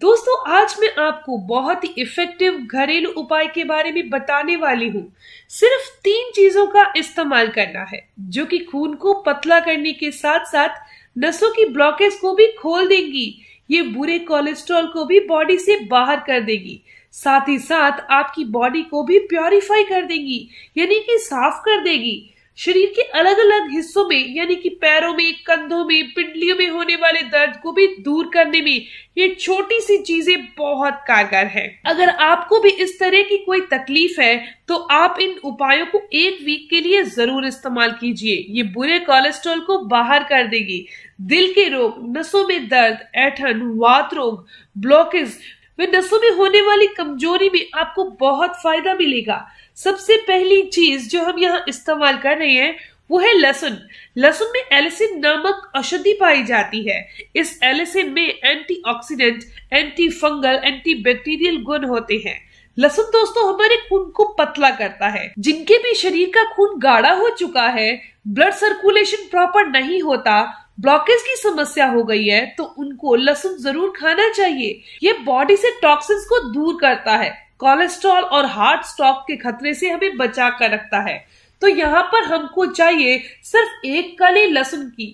दोस्तों आज मैं आपको बहुत ही इफेक्टिव घरेलू उपाय के बारे में बताने वाली हूँ सिर्फ तीन चीजों का इस्तेमाल करना है जो कि खून को पतला करने के साथ साथ नसों की ब्लॉकेज को भी खोल देंगी ये बुरे कोलेस्ट्रॉल को भी बॉडी से बाहर कर देगी साथ ही साथ आपकी बॉडी को भी प्योरीफाई कर देंगी यानी कि साफ कर देगी शरीर के अलग अलग हिस्सों में यानी कि पैरों में कंधों में पिंडलियों में होने वाले दर्द को भी दूर करने में ये छोटी सी चीजें बहुत कारगर है अगर आपको भी इस तरह की कोई तकलीफ है तो आप इन उपायों को एक वीक के लिए जरूर इस्तेमाल कीजिए ये बुरे कोलेस्ट्रॉल को बाहर कर देगी दिल के रोग नसों में दर्द ऐठन वात रोग ब्लॉकेज वे नसों में होने वाली कमजोरी में आपको बहुत फायदा मिलेगा सबसे पहली चीज जो हम यहाँ इस्तेमाल कर रहे हैं वो है लहसुन लहसुन में एलिसिन नामक औषधि पाई जाती है इस एलिसिन में antioxidant, anti fungal anti bacterial गुण होते हैं लहसुन दोस्तों हमारे खून को पतला करता है जिनके भी शरीर का खून गाढ़ा हो चुका है ब्लड सर्कुलेशन प्रॉपर नहीं होता ब्लॉकेज की समस्या हो गई है तो उनको लहसुन जरूर खाना चाहिए ये बॉडी से टॉक्सिन्स को दूर करता है कोलेस्ट्रॉल और हार्ट स्टॉक के खतरे से हमें बचा कर रखता है तो यहाँ पर हमको चाहिए सिर्फ एक कली लहसुन की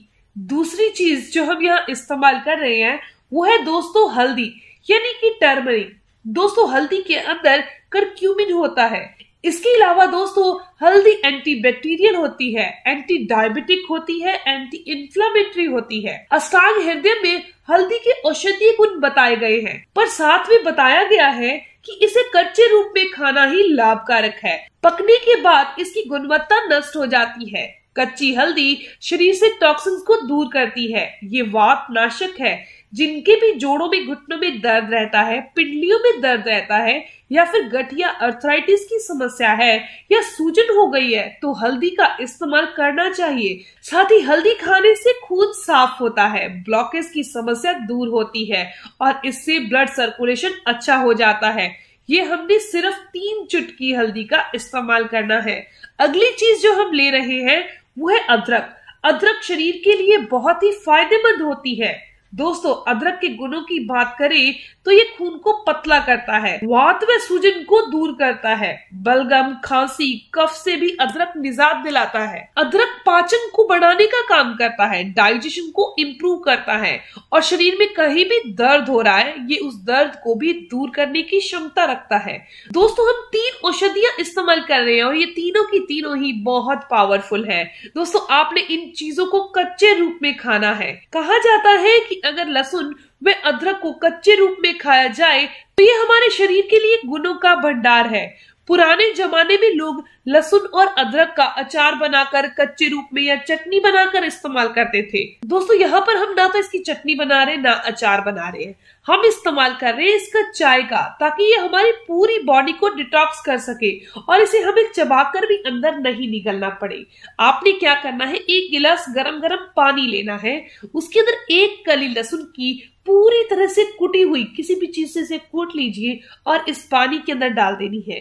दूसरी चीज जो हम यहाँ इस्तेमाल कर रहे हैं वो है दोस्तों हल्दी यानी कि टर्मरिक दोस्तों हल्दी के अंदर करक्यूमिन होता है इसके अलावा दोस्तों हल्दी एंटी बैक्टीरियल होती है एंटी डायबिटिक होती है एंटी इन्फ्लामेटरी होती है अस्टांग हृदय में हल्दी के औषधीय गुण बताए गए हैं पर साथ में बताया गया है कि इसे कच्चे रूप में खाना ही लाभकारक है पकने के बाद इसकी गुणवत्ता नष्ट हो जाती है कच्ची हल्दी शरीर से टॉक्सिन्स को दूर करती है ये वात नाशक है जिनके भी जोड़ों में घुटनों में दर्द रहता है पिंडलियों में दर्द रहता है या फिर गठिया अर्थराइटिस की समस्या है या सूजन हो गई है तो हल्दी का इस्तेमाल करना चाहिए साथ ही हल्दी खाने से खून साफ होता है ब्लॉकेज की समस्या दूर होती है और इससे ब्लड सर्कुलेशन अच्छा हो जाता है ये हमने सिर्फ तीन चुटकी हल्दी का इस्तेमाल करना है अगली चीज जो हम ले रहे हैं वो है अदरक अदरक शरीर के लिए बहुत ही फायदेमंद होती है दोस्तों अदरक के गुणों की बात करें तो ये खून को पतला करता है वात व सूजन को दूर करता है बलगम खांसी कफ से भी अदरक निजात दिलाता है अदरक पाचन को बढ़ाने का काम करता है डाइजेशन को इम्प्रूव करता है और शरीर में कहीं भी दर्द हो रहा है ये उस दर्द को भी दूर करने की क्षमता रखता है दोस्तों हम तीन औषधियां इस्तेमाल कर रहे हैं और ये तीनों की तीनों ही बहुत पावरफुल है दोस्तों आपने इन चीजों को कच्चे रूप में खाना है कहा जाता है की अगर लहसुन व अदरक को कच्चे रूप में खाया जाए तो ये हमारे शरीर के लिए गुणों का भंडार है पुराने जमाने में लोग लहसुन और अदरक का अचार बनाकर कच्चे रूप में या चटनी बनाकर इस्तेमाल करते थे दोस्तों यहाँ पर हम ना तो इसकी चटनी बना रहे ना अचार बना रहे हैं हम इस्तेमाल कर रहे हैं इसका चाय का ताकि ये हमारी पूरी बॉडी को डिटॉक्स कर सके और इसे हमें चबाकर भी अंदर नहीं निकलना पड़े आपने क्या करना है एक गिलास गरम गरम पानी लेना है उसके अंदर एक कली लहसुन की पूरी तरह से कुटी हुई किसी भी चीज से कूट लीजिए और इस पानी के अंदर डाल देनी है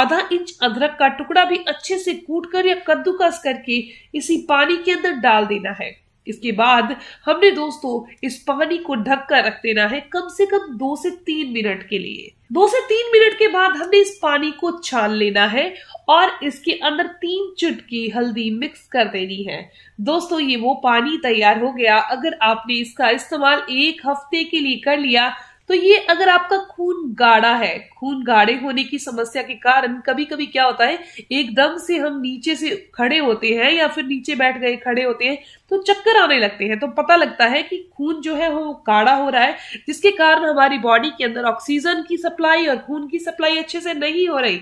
आधा इंच अदरक का टुकड़ा भी अच्छे से कूट कर या कद्दूकस करके इसी पानी के अंदर डाल देना है इसके बाद हमने दोस्तों इस पानी को ढककर रख देना है कम से कम दो से तीन मिनट के लिए दो से तीन मिनट के बाद हमने इस पानी को छान लेना है और इसके अंदर तीन चुटकी हल्दी मिक्स कर देनी है दोस्तों ये वो पानी तैयार हो गया अगर आपने इसका इस्तेमाल एक हफ्ते के लिए कर लिया तो ये अगर आपका खून गाढ़ा है खून गाढ़े होने की समस्या के कारण कभी कभी क्या होता है एकदम से हम नीचे से खड़े होते हैं या फिर नीचे बैठ गए खड़े होते हैं तो चक्कर आने लगते हैं तो पता लगता है कि खून जो है वो गाढ़ा हो रहा है जिसके कारण हमारी बॉडी के अंदर ऑक्सीजन की सप्लाई और खून की सप्लाई अच्छे से नहीं हो रही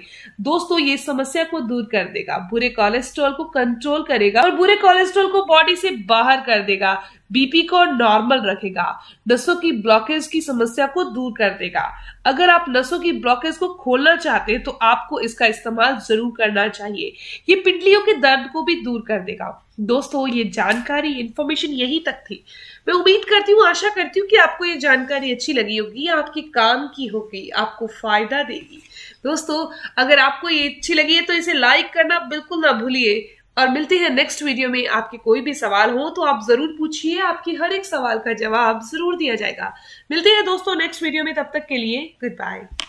दोस्तों ये समस्या को दूर कर देगा बुरे कोलेस्ट्रॉल को कंट्रोल करेगा और बुरे कोलेस्ट्रॉल को बॉडी से बाहर कर देगा बीपी को नॉर्मल रखेगा नसों की ब्लॉकेज की समस्या को दूर कर देगा अगर आप नसों की ब्लॉकेज को खोलना चाहते हैं तो आपको इसका इस्तेमाल जरूर करना चाहिए ये पिंडलियों के दर्द को भी दूर कर देगा दोस्तों ये जानकारी इन्फॉर्मेशन यही तक थी मैं उम्मीद करती हूँ आशा करती हूँ कि आपको ये जानकारी अच्छी लगी होगी आपके काम की होगी आपको फायदा देगी दोस्तों अगर आपको ये अच्छी लगी है तो इसे लाइक करना बिल्कुल ना भूलिए और मिलते हैं नेक्स्ट वीडियो में आपके कोई भी सवाल हो तो आप जरूर पूछिए आपकी हर एक सवाल का जवाब जरूर दिया जाएगा मिलते हैं दोस्तों नेक्स्ट वीडियो में तब तक के लिए गुड बाय